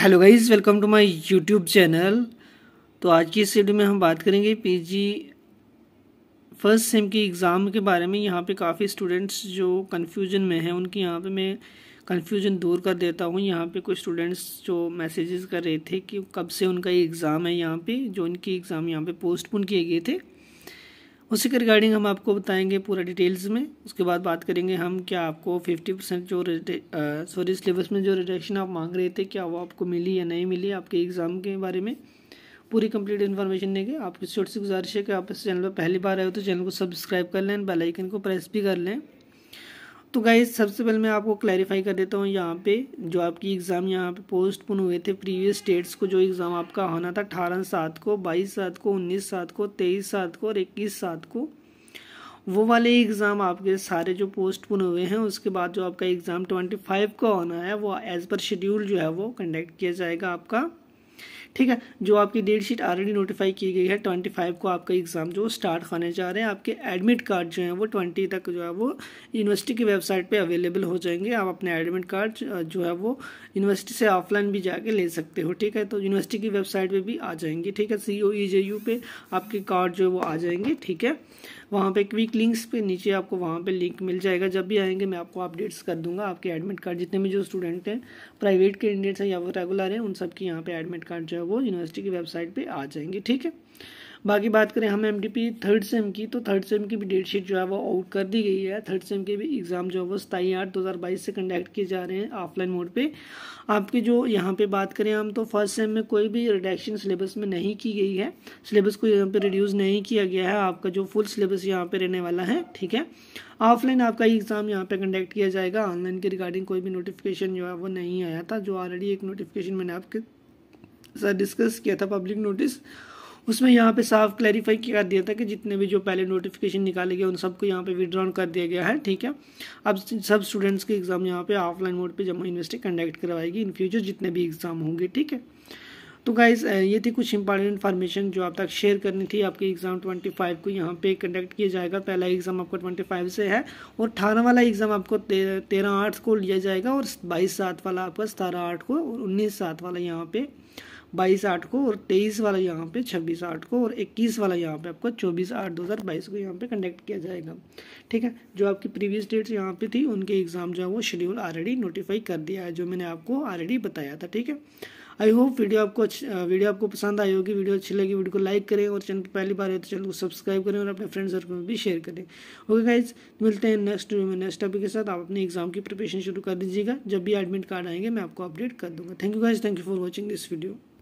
hello guys welcome to my YouTube channel तो आज की इस वीडियो में हम बात करेंगे पीजी फर्स्ट सेम की एग्ज़ाम के बारे में यहाँ पे काफ़ी स्टूडेंट्स जो कन्फ्यूजन में हैं उनकी यहाँ पे मैं कन्फ्यूजन दूर कर देता हूँ यहाँ पे कुछ स्टूडेंट्स जो मैसेजेस कर रहे थे कि कब से उनका एग्ज़ाम है यहाँ पर जो उनकी एग्ज़ाम यहाँ पर पोस्टपोन किए गए थे उसी के रिगार्डिंग हम आपको बताएंगे पूरा डिटेल्स में उसके बाद बात करेंगे हम क्या आपको 50 परसेंट जो सॉरी सिलेबस में जो रिडक्शन आप मांग रहे थे क्या वो आपको मिली या नहीं मिली आपके एग्ज़ाम के बारे में पूरी कंप्लीट इन्फॉर्मेशन देंगे आपकी छोटी सी गुजारिश है कि आप इस चैनल पर पहली बार आए हो तो चैनल को सब्सक्राइब कर लें बेलाइकन को प्रेस भी कर लें तो गाइज सबसे पहले मैं आपको क्लैरिफाई कर देता हूँ यहाँ पे जो आपकी एग्ज़ाम यहाँ पे पोस्टपोन हुए थे प्रीवियस डेट्स को जो एग्ज़ाम आपका होना था अठारह सात को बाईस सात को उन्नीस सात को तेईस सात को और इक्कीस सात को वो वाले एग्ज़ाम आपके सारे जो पोस्टपोन हुए हैं उसके बाद जो आपका एग्ज़ाम ट्वेंटी फाइव का होना है वो एज़ पर शेड्यूल जो है वो कंडक्ट किया जाएगा आपका ठीक है जो आपकी डेट शीट ऑलरेडी नोटिफाई की गई है ट्वेंटी फाइव को आपका एग्ज़ाम जो स्टार्ट होने जा रहे हैं आपके एडमिट कार्ड जो है वो ट्वेंटी तक जो है वो यूनिवर्सिटी की वेबसाइट पर अवेलेबल हो जाएंगे आप अपने एडमिट कार्ड जो है वो यूनिवर्सिटी से ऑफलाइन भी जाके ले सकते हो ठीक है तो यूनिवर्सिटी की वेबसाइट पर भी आ जाएंगे ठीक है सी ओ ई जे यू पे आपके कार्ड जो है वो आ जाएंगे ठीक है वहाँ पे क्विक लिंक्स पे नीचे आपको वहाँ पे लिंक मिल जाएगा जब भी आएंगे मैं आपको अपडेट्स कर दूंगा आपके एडमिट कार्ड जितने भी जो स्टूडेंट हैं प्राइवेट कैंडिडेट्स हैं या वो रेगुलर हैं उन सबके यहाँ पे एडमिट कार्ड जो है वो यूनिवर्सिटी की वेबसाइट पर आ जाएंगे ठीक है बाकी बात करें हम एम थर्ड सेम की तो थर्ड सेम की भी डेट शीट जो है वो आउट कर दी गई है थर्ड सेम के भी एग्ज़ाम जो है वो सताई आठ दो हज़ार बाईस से कंडक्ट किए जा रहे हैं ऑफलाइन मोड पर आपके जो यहाँ पर बात करें हम तो फर्स्ट सेम में कोई भी रिडक्शन सिलेबस में नहीं की गई है सिलेबस को यहाँ पर रिड्यूज़ नहीं किया गया है आपका जो फुल सिलेबस यहाँ पर रहने वाला है ठीक है ऑफलाइन आपका एग्ज़ाम यहाँ पे कंडक्ट किया जाएगा ऑनलाइन के रिगार्डिंग कोई भी नोटिफिकेशन जो है वो नहीं आया था जो ऑलरेडी एक नोटिफिकेशन मैंने आपके साथ डिस्कस किया था पब्लिक नोटिस उसमें यहाँ पे साफ क्लैरिफाई किया दिया था कि जितने भी जो पहले नोटिफिकेशन निकाले गए उन सबको यहाँ पे विड्रॉन कर दिया गया है ठीक है अब सब स्टूडेंट्स के एग्ज़ाम यहाँ पे ऑफलाइन मोड पे जमा यूनिवर्सिटी कंडक्ट करवाएगी इन फ्यूचर जितने भी एग्ज़ाम होंगे ठीक है तो गाइज ये थी कुछ इंपॉर्टेंट इन्फॉर्मेशन जो आप तक शेयर करनी थी आपके एग्ज़ाम 25 को यहाँ पे कंडक्ट किया जाएगा पहला एग्ज़ाम आपको 25 से है और अठारह वाला एग्ज़ाम आपको तेरह आठ को लिया जाएगा और बाईस सात वाला आपका सतारह आठ को और उन्नीस सात वाला यहाँ पे बाईस आठ को और तेईस वाला यहाँ पे छब्बीस आठ को और इक्कीस वाला यहाँ पे आपका चौबीस आठ दो हज़ार बाईस को यहाँ पे कंडक्ट किया जाएगा ठीक है जो आपकी प्रीवियस डेट्स यहाँ पे थी उनके एग्ज़ाम जो है वो शेड्यूल ऑलरेडी नोटिफाई कर दिया है जो मैंने आपको ऑलरेडी बताया था ठीक है आई होप वीडियो आपको वीडियो आपको पसंद आई होगी वीडियो अच्छी लगी वीडियो को लाइक करें और चैनल पर पहली बार है तो चैनल को सब्सक्राइब करें और अपने फ्रेंड सर्कल में भी शेयर करें ओके गाइज मिलते हैं नेक्स्ट वीडियो में नेक्स्ट टॉपिक के साथ आप अपने एग्जाम की प्रिपरेशन शुरू कर दीजिएगा जब भी एडमिट कार्ड आएंगे मैं आपको अपडेट कर दूंगा thank you guys thank you for watching this video